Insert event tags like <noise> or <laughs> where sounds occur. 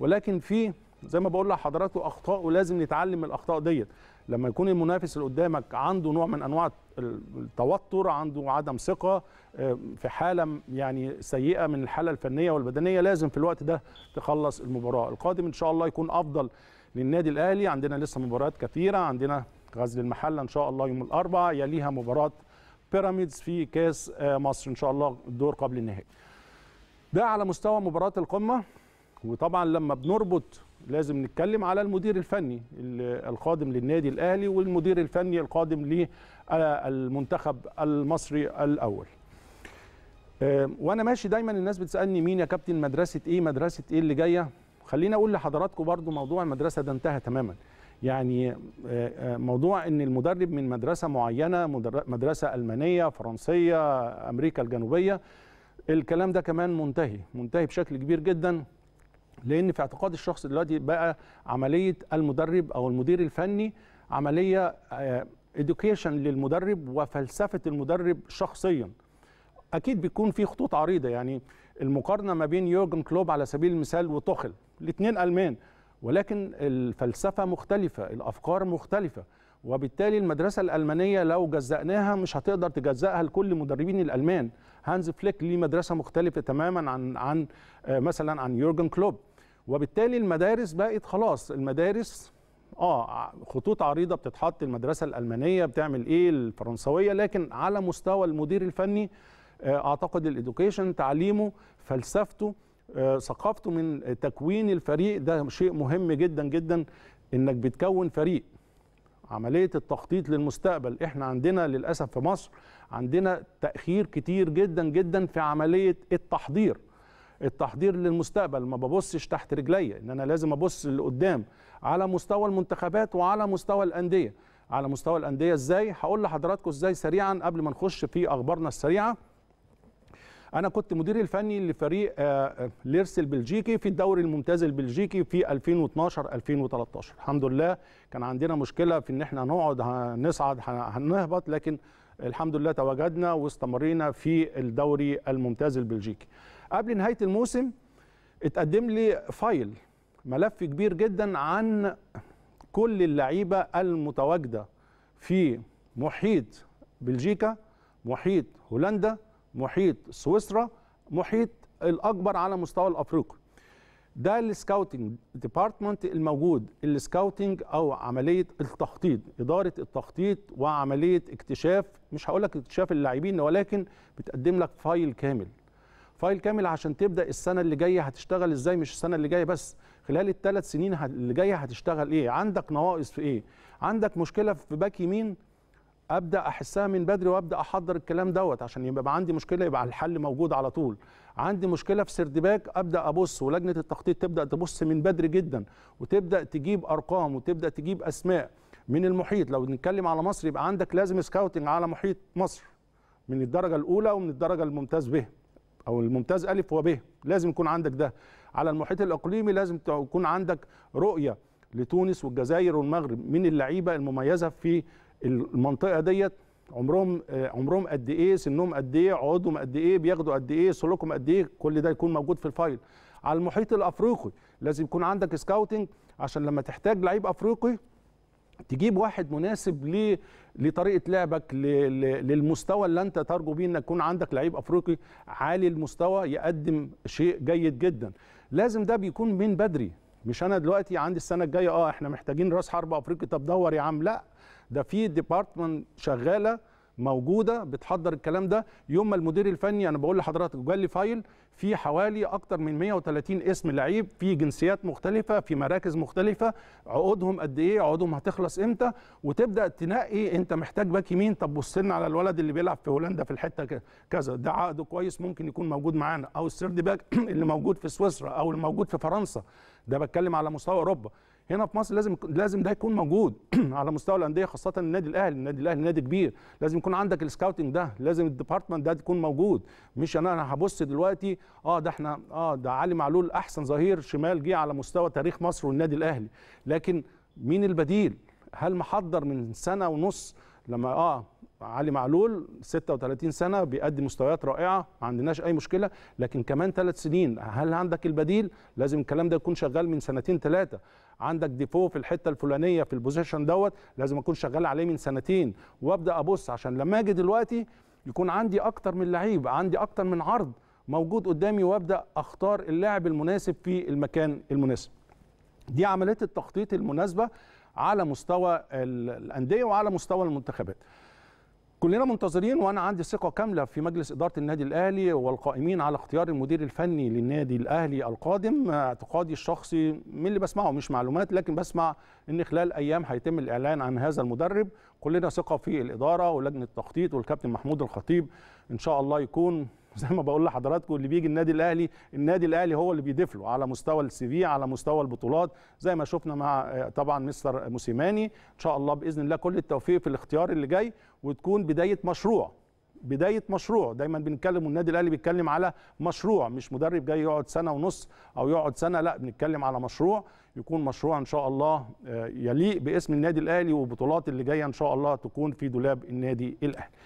ولكن في زي ما بقول لحضراتكم اخطاء ولازم نتعلم من الاخطاء ديت لما يكون المنافس اللي قدامك عنده نوع من انواع التوتر عنده عدم ثقه آه، في حاله يعني سيئه من الحاله الفنيه والبدنيه لازم في الوقت ده تخلص المباراه القادم ان شاء الله يكون افضل للنادي الاهلي عندنا لسه مباريات كثيره عندنا غزل المحله ان شاء الله يوم الاربعاء يليها مباراه بيراميدز في كاس آه، مصر ان شاء الله الدور قبل النهائي ده على مستوى مباراه القمه وطبعا لما بنربط لازم نتكلم على المدير الفني القادم للنادي الاهلي والمدير الفني القادم للمنتخب آه، المصري الاول آه، وانا ماشي دايما الناس بتسالني مين يا كابتن مدرسه ايه مدرسه ايه اللي جايه خليني اقول لحضراتكم برضو موضوع المدرسه ده انتهى تماما يعني آه، موضوع ان المدرب من مدرسه معينه مدرسه المانيه فرنسيه امريكا الجنوبيه الكلام ده كمان منتهي منتهي بشكل كبير جدا لان في اعتقاد الشخص دلوقتي بقى عمليه المدرب او المدير الفني عمليه اديوكيشن آه، للمدرب وفلسفه المدرب شخصيا اكيد بيكون في خطوط عريضه يعني المقارنه ما بين يورجن كلوب على سبيل المثال وتوخل الاثنين المان ولكن الفلسفه مختلفه الافكار مختلفه وبالتالي المدرسه الالمانيه لو جزأناها مش هتقدر تجزأها لكل مدربين الالمان هانز فليك ليه مدرسه مختلفه تماما عن عن آه، مثلا عن يورجن كلوب وبالتالي المدارس بقت خلاص المدارس اه خطوط عريضه بتتحط المدرسه الالمانيه بتعمل ايه الفرنسويه لكن على مستوى المدير الفني آه، اعتقد الادوكيشن تعليمه فلسفته آه، ثقافته من تكوين الفريق ده شيء مهم جدا جدا انك بتكون فريق عمليه التخطيط للمستقبل احنا عندنا للاسف في مصر عندنا تاخير كتير جدا جدا في عمليه التحضير التحضير للمستقبل ما ببصش تحت رجليا ان انا لازم ابص لقدام على مستوى المنتخبات وعلى مستوى الانديه على مستوى الانديه ازاي هقول لحضراتكم ازاي سريعا قبل ما نخش في اخبارنا السريعه انا كنت مدير الفني لفريق آه، آه، ليرس البلجيكي في الدوري الممتاز البلجيكي في 2012 2013 الحمد لله كان عندنا مشكله في ان احنا نقعد هنصعد هنهبط لكن الحمد لله تواجدنا واستمرينا في الدوري الممتاز البلجيكي قبل نهايه الموسم اتقدم لي فايل ملف كبير جدا عن كل اللعيبه المتواجده في محيط بلجيكا محيط هولندا محيط سويسرا محيط الاكبر على مستوى الافريقي ده السكاوتنج ديبارتمنت الموجود السكاوتنج او عمليه التخطيط اداره التخطيط وعمليه اكتشاف مش هقول لك اكتشاف اللاعبين ولكن بتقدم لك فايل كامل فايل كامل عشان تبدا السنه اللي جايه هتشتغل ازاي مش السنه اللي جايه بس خلال الثلاث سنين اللي جايه هتشتغل ايه عندك نواقص في ايه عندك مشكله في باك يمين ابدا احسها من بدري وابدا احضر الكلام دوت عشان يبقى عندي مشكله يبقى الحل موجود على طول عندي مشكله في سردباك ابدا ابص ولجنه التخطيط تبدا تبص من بدري جدا وتبدا تجيب ارقام وتبدا تجيب اسماء من المحيط لو بنتكلم على مصر يبقى عندك لازم سكاوتنج على محيط مصر من الدرجه الاولى ومن الدرجه الممتاز به او الممتاز الف وب لازم يكون عندك ده على المحيط الاقليمي لازم يكون عندك رؤيه لتونس والجزائر والمغرب من اللعيبه المميزه في المنطقه ديت عمرهم عمرهم قد ايه سنهم قد ايه عقودهم قد ايه بياخدوا قد ايه سلوكهم قد ايه كل ده يكون موجود في الفايل على المحيط الافريقي لازم يكون عندك سكاوتنج عشان لما تحتاج لعيب افريقي تجيب واحد مناسب ل لطريقه لعبك للمستوى اللي انت ترجو بيه انك يكون عندك لعيب افريقي عالي المستوى يقدم شيء جيد جدا لازم ده بيكون من بدري مش انا دلوقتي عندي السنه الجايه اه احنا محتاجين راس حرب افريقي طب دور يا عم لا ده في ديبارتمنت شغاله موجوده بتحضر الكلام ده يوم ما المدير الفني انا بقول قال جالي فايل في حوالي اكتر من 130 اسم لعيب في جنسيات مختلفه في مراكز مختلفه عقودهم قد ايه عقودهم هتخلص امتى وتبدا تنقي انت محتاج باك يمين طب بص لنا على الولد اللي بيلعب في هولندا في الحته كذا ده عقده كويس ممكن يكون موجود معانا او السيرد باك <clears throat> اللي موجود في سويسرا او الموجود في فرنسا ده بتكلم على مستوى اوروبا هنا في مصر لازم لازم ده يكون موجود <clears throat> على مستوى الانديه خاصه النادي الاهلي النادي الاهلي نادي كبير لازم يكون عندك السكاوتنج ده لازم الديبارتمنت ده يكون موجود مش انا انا هبص دلوقتي اه ده احنا اه ده علي معلول احسن ظهير شمال جه على مستوى تاريخ مصر والنادي الاهلي لكن مين البديل هل محضر من سنه ونص لما اه علي معلول 36 سنه بيأدي مستويات رائعه ما عندناش اي مشكله لكن كمان ثلاث سنين هل عندك البديل لازم الكلام ده يكون شغال من سنتين ثلاثه عندك ديفو في الحته الفلانيه في البوزيشن دوت لازم اكون شغال عليه من سنتين وابدا ابص عشان لما اجي دلوقتي يكون عندي اكتر من لعيب عندي اكتر من عرض موجود قدامي وابدا اختار اللاعب المناسب في المكان المناسب دي عمليه التخطيط المناسبه على مستوى الانديه وعلى مستوى المنتخبات كلنا منتظرين وانا عندي ثقه كامله في مجلس اداره النادي الاهلي والقائمين على اختيار المدير الفني للنادي الاهلي القادم اعتقادي الشخصي من اللي بسمعه مش معلومات لكن بسمع ان خلال ايام هيتم الاعلان عن هذا المدرب كلنا ثقه في الاداره ولجنه التخطيط والكابتن محمود الخطيب ان شاء الله يكون <laughs> زي ما بقول لحضراتكم اللي بيجي النادي الاهلي النادي الاهلي هو اللي بيضيف له على مستوى السي في على مستوى البطولات زي ما شفنا مع آه، طبعا مستر موسيماني ان شاء الله باذن الله كل التوفيق في الاختيار اللي جاي وتكون بدايه مشروع بدايه مشروع دايما بنتكلم والنادي الاهلي بيتكلم على مشروع مش مدرب جاي يقعد سنه ونص او يقعد سنه لا بنتكلم على مشروع يكون مشروع ان شاء الله آه، يليق باسم النادي الاهلي والبطولات اللي جايه ان شاء الله تكون في دولاب النادي الاهلي